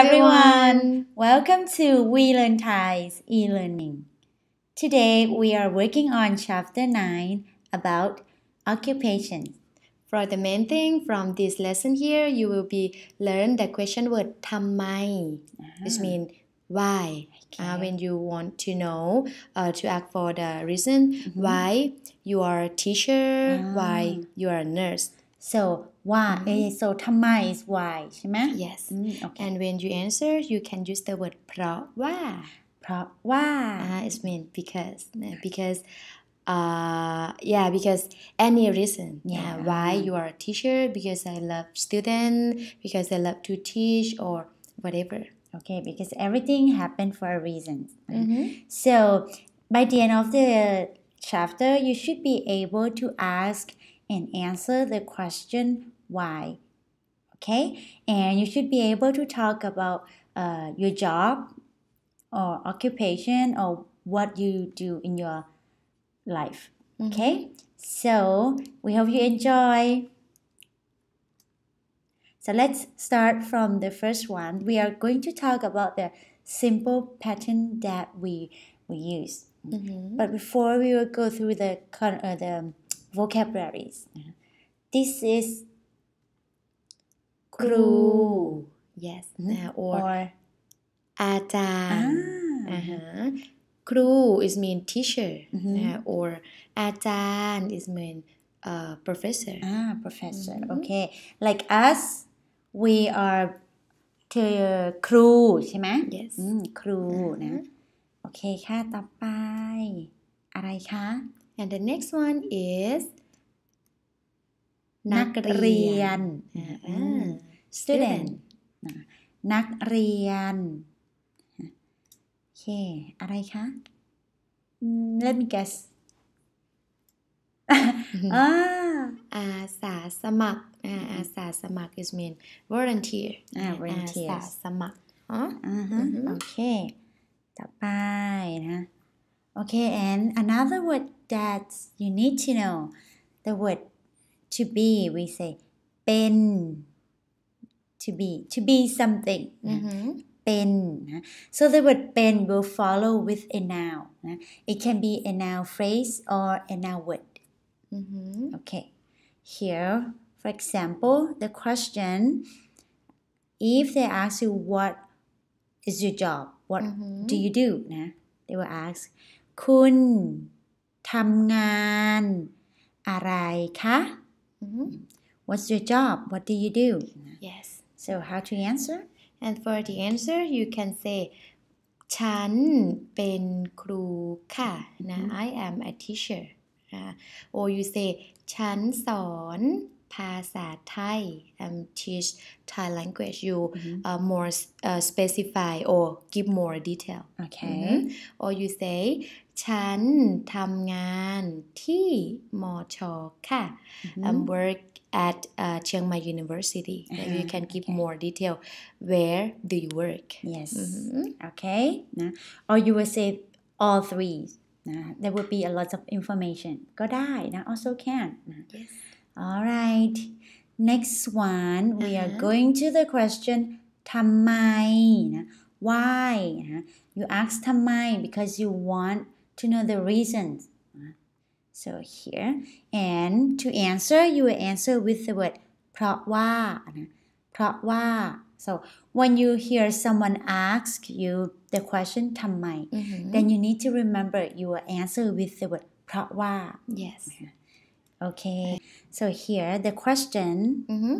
everyone! Welcome to We Learn Thai's e-learning. Today we are working on chapter 9 about occupation. For the main thing from this lesson here, you will be learn the question word "tamai," uh-huh. which ah. means why. Uh, okay. Uh, when you want to know uh, to ask for the reason mm-hmm. why you are a teacher, ah. why you are a nurse so why mm -hmm. so ทำไม is why right? yes mm, okay. and when you answer you can use the word เพราะว่าเพราะว่า uh, it's mean because eh, because uh, yeah, because any reason, yeah, uh, yeah why mm-hmm. you are a teacher, because I love student, because I love to teach or whatever. Okay, because everything happened for a reason. Mm -hmm. So by the end of the chapter, you should be able to ask and answer the question why. Okay, and you should be able to talk about uh, your job or occupation or what you do in your life. Okay, mm-hmm. so we hope you enjoy. So let's start from the first one. We are going to talk about the simple pattern that we we use. Mm-hmm. But before we will go through the uh, the vocabularies this is ครู yes or, or อาจารย์ครู is mean teacher นะ or อาจารย์ is mean uh, professor a h professor okay like us we are to ครูใช่ไหม yes ครูนะโอเคค่ะต่อไปอะไรคะ and the next one is นักเรียน student นักเรียนโอเคอะไรคะ let me guess อาสาสมัครอาสาสมัคร is mean volunteer อาสาสมัครโอเคต่อไปนะโอเค and another word that you need to know the word to be we say เป็น to be to be something เป็น mm-hmm. so the word เป็น will follow with a noun it can be a noun phrase or a noun word mm-hmm. okay here for example the question if they ask you what is your job what mm-hmm. do you do they will ask คุณทำงานอะไรคะ What's your job What do you do Yes so how to answer and for the answer you can say ฉันเป็นครูค่ะนะ I am a teacher uh, or you say ฉันสอนภาษาไทย I'm teach Thai language you uh, more uh, specify or give more detail okay or you say ฉันทำงานที่มอชอค่ะ I'm work at uh, Chiang Mai University uh -huh. you uh-huh. can give okay. more detail where do you work yes mm -hmm. okay or you will say all three nah. there will be a lot of information ก็ได้ นะ also can yes all right next one uh -huh. we are uh-huh. going to the question ทำไมนะ why you ask ทำไม because you want to know the reasons. So here, and to answer, you will answer with the word Prawa. so when you hear someone ask you the question ทำไม mm-hmm. then you need to remember your answer with the word เพราะว่า yes okay so here the question mm-hmm.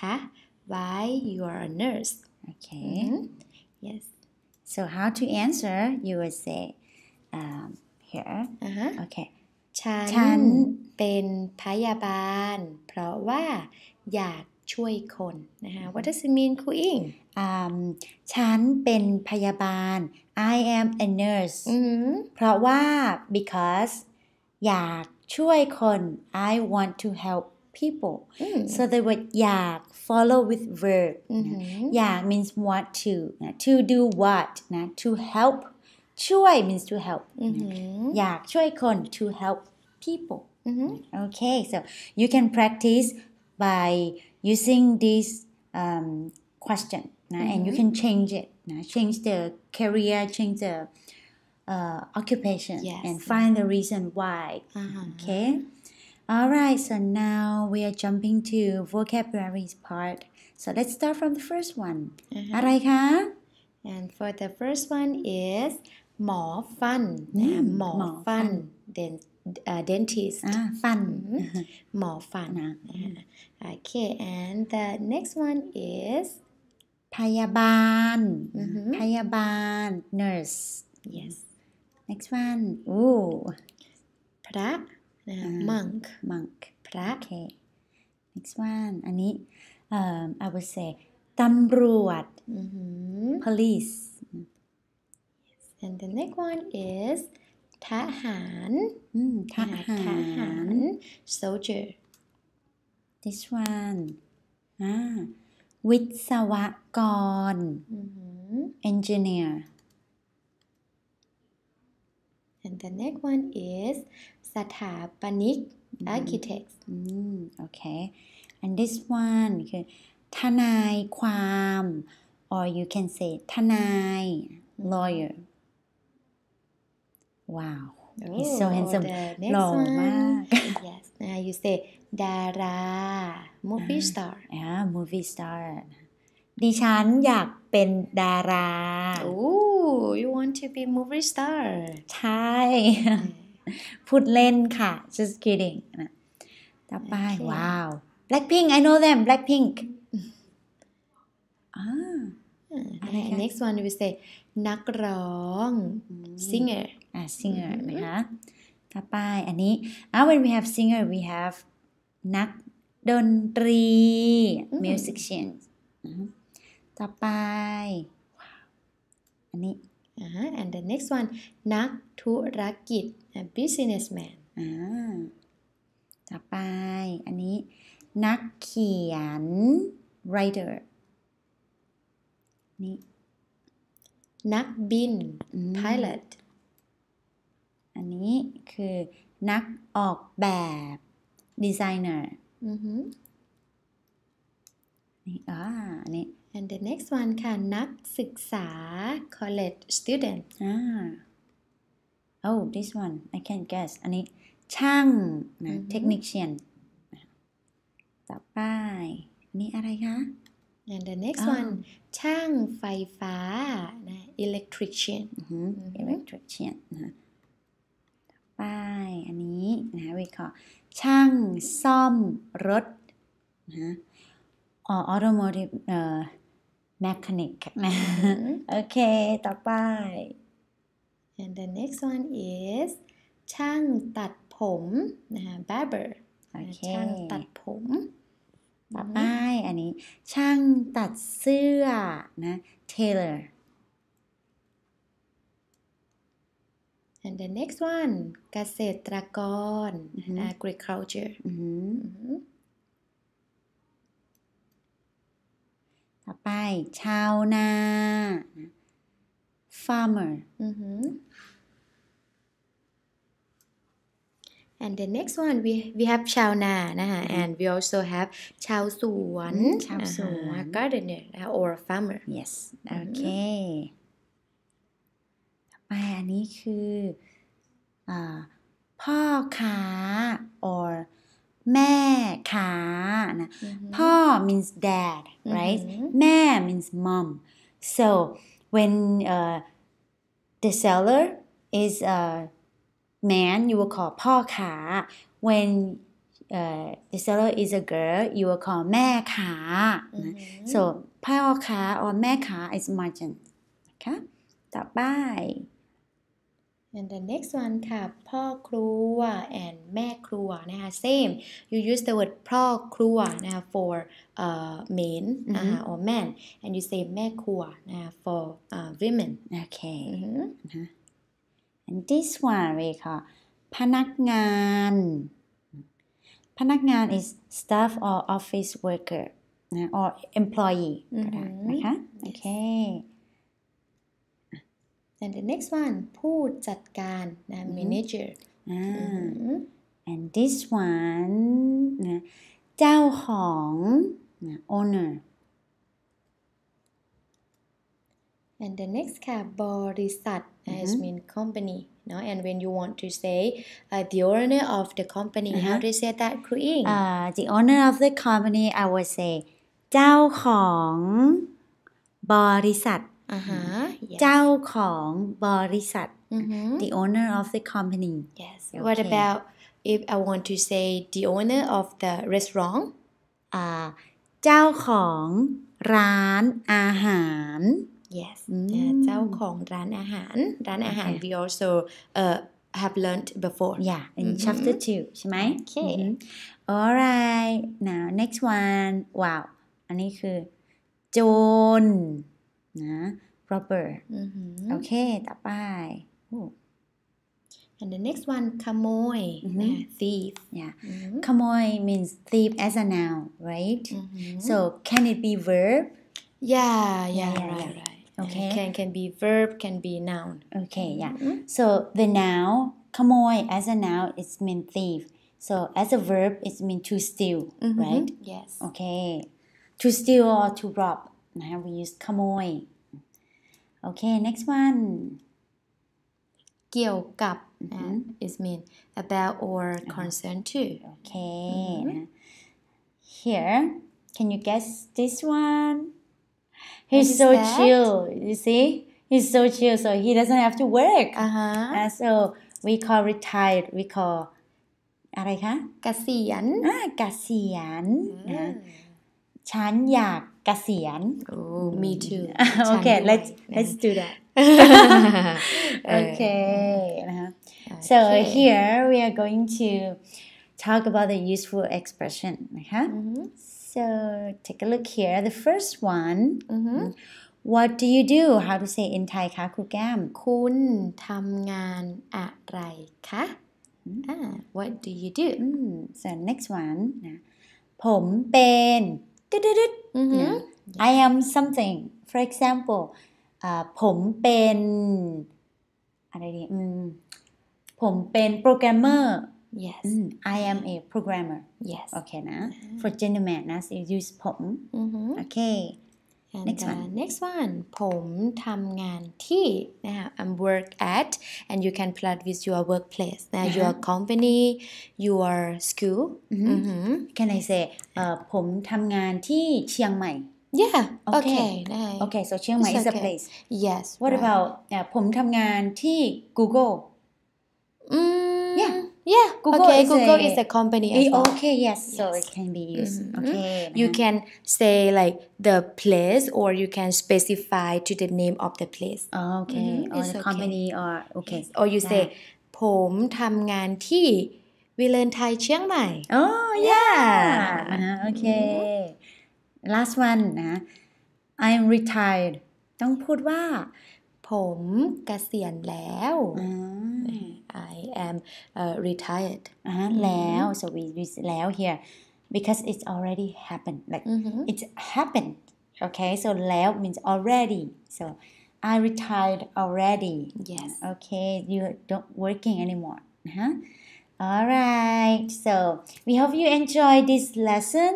ka? why you are a nurse okay mm-hmm. yes So how to answer you would say um, here uh-huh. okay ฉันฉันเป็นพยาบาล เพราะว่า อยากช่วยคนนะคะ What does it mean k คุ Um, ฉันเป็นพยาบาล I am a nurse mm-hmm. เพราะว่า because อยากช่วยคน I want to help people. Mm. So the word yak follow with verb. Mm-hmm. Yak means want to. To do what? To help. Chui means to help. Mm-hmm. kon to help people. Mm-hmm. Okay, so you can practice by using this um, question and you can mm-hmm. change it. Change the career, change the uh, occupation yes. and find the reason why. Uh-huh. Okay. Alright, so now we are jumping to vocabularies part. So let's start from the first one. Uh-huh. Huh? and for the first one is หมอฟันนะคะหมอฟัน mm, then uh, dentist อ่าฟันหมอฟัน ah, mm-hmm. ah. uh-huh. okay and the next one is พยาบาลพยาบาล mm-hmm. nurse yes next one โอ้พระ monk monk พระ okay next one อันนี้ um, I would say ตำรวจ police and the next one is ทหารทหาร soldier this one วิศวกร engineer and the next one is สถาปนิก a r c h i t e c t อืมโอเค and this one คือทนายความ or you can say ทนาย lawyer wow he's so handsome หล่อมาก yes now you say ดารา movie star อ่า movie star ดิฉันอยากเป็นดารา oh you want to be movie star ใช่พูดเล่นค่ะ just kidding นะต่อไปว้าว Blackpink I know them Blackpink อ่าอไร next one we say นักร้อง singer อ่า singer นะคะ ต่อไปอันนี้ now when we have singer we have นักดนตรี musician ต่อไปอันนี้ uh -huh. and the next one นักธุรกิจ businessman ต่อไป อันนี้ นักเขียน writer นี่ นักบิน pilot อันนี้คือ นักออกแบบ designer นี่อ่านี่ and the next one ค่ะนักศึกษา college student อ่า oh this one I can guess อันนี้ช่างนะ technician ต่อไปนี่อะไรคะ and the next one ช่างไฟฟ้านะ electrician electrician นะป้ายอันนี้นะวิเคราะห์ช่างซ่อมรถนะออ automotive เ h mechanic นะโอเคต่อไป and the next one is ช่างตัดผมนะคะ barber ช่างตัดผมต่อไปอันนี้ช่างตัดเสื้อนะ tailor and the next one เกษตรกร agriculture ต่อไปชาวนา farmer mm -hmm. and the next one we we have ชาวนา นะคะ and we also have ชาวสวนชาวสวน gardener or farmer yes okay ต่อไปอันนี้คือพ่อค้า or แม่ขานะพ่อ means dad right แม่ means mom so when uh, the seller is a man you will call พ่อขา when uh, the seller is a girl you will call แม่ขา mm-hmm. so พ่อขา or แม่ขา is margin Bye. And the next one ค่ะพ่อครัว and แม่ครัวนะคะ same you use the word พ่อครัวนะคะ for uh, men นะคะ or men and you say แม่ครัวนะคะ for uh, women okay mm-hmm. and this one we call พนักงานพนักงาน is staff or office worker นะ or employee ก็ได้นะคะ okay And the next one ผู้จัดการนะ mm-hmm. manager อ่า ah. mm-hmm. and this one นะเจ้าของนะ owner and the next ค่ะบริษัท mm-hmm. as mean company No, and when you want to say uh, the owner of the company how uh-huh. do you say that ครูอิง uh, the owner of the company I would say เจ้าของบริษัท Uh-huh. เจ้าของบริษัท h the owner of the company yes okay. what about if I want to say the owner of the restaurant uh, เจ้าของร้านอาหาร yes mm. เจ้าของร้านอาหารร้านอาหาร we also uh, have learned before yeah in mm-hmm. chapter two ใช่ไหม okay mm-hmm. alright now next one wow อันนี้คือโจรนะ proper อือหือโอเค and the next one ขโมยอือหือ mm-hmm. thief yeah อือหือ mm-hmm. Kamoy means thief as a noun right อือหือ mm-hmm. so can it be verb yeah yeah yeah, right yeah. right Okay. can can be verb can be noun okay yeah so the noun Kamoy as a noun it's mean thief so as a verb it's mean to steal right yes okay to steal or to rob now we use ขโมย Okay, next one เกี่ยวกับ and mm-hmm. is mean about or uh-huh. concern too. Okay. Mm-hmm. here can you guess this one he's so that? chill you see he's so chill so he doesn't have to work uh-huh. uh, so we call retired we call อะไรคะกเกษียณอ่ากเกษียณนะฉันอยาก Kasian. Oh, me mm. too. okay, let's let's do that. Uh, okay. Uh-huh. so here we are going to talk about the useful expression. Huh? Mm -hmm. So take a look here. The first one. Mm -hmm. What do you do? How to say in Thai คะครูแก้มคุณทำงานอะไรคะ mm. ah, What do you do? Mm. So next one นะ ผมเป็นดึ๊ด uh, mm-hmm. yeah. I am something for example ผมเป็นอะไรดีผมเป็นโปรแกรมเมอร์ yes I am a programmer yes okay นะ for gentleman นะ use ผม okay n e x t one. next one ผมทำงานที่ นะคะ I'm work at and you can plot with your workplace นะ your company your school can I say ผมทำงานที่เชียงใหม่ yeah okay okay so เชียงใหม่ is a place yes what about ผมทำงานที่ Google mm-hmm. Yeah, Google okay, is Google a, is a company. Well. Okay, yes, yes, so it can be used. Mm-hmm. Okay, mm-hmm. Mm-hmm. you can say like the place, or you can specify to the name of the place. Oh, okay, mm-hmm. or it's the okay. company, or okay, yes. or you say, ผมทำงานที่วิเลนไทยเชียงใหม่ Oh yeah, yeah. Uh, okay. Mm-hmm. Last one uh, I'm retired ต้องพูดว่า I am uh, retired แล้ว so we use แล้ว here because it's already happened like mm-hmm. it's happened okay so แล้ว means already so I retired already yes okay you don't working anymore huh? all right so we hope you enjoy this lesson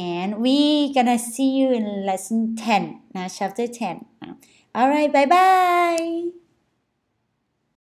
and we gonna see you in lesson 10 now uh, chapter 10 all right, bye bye.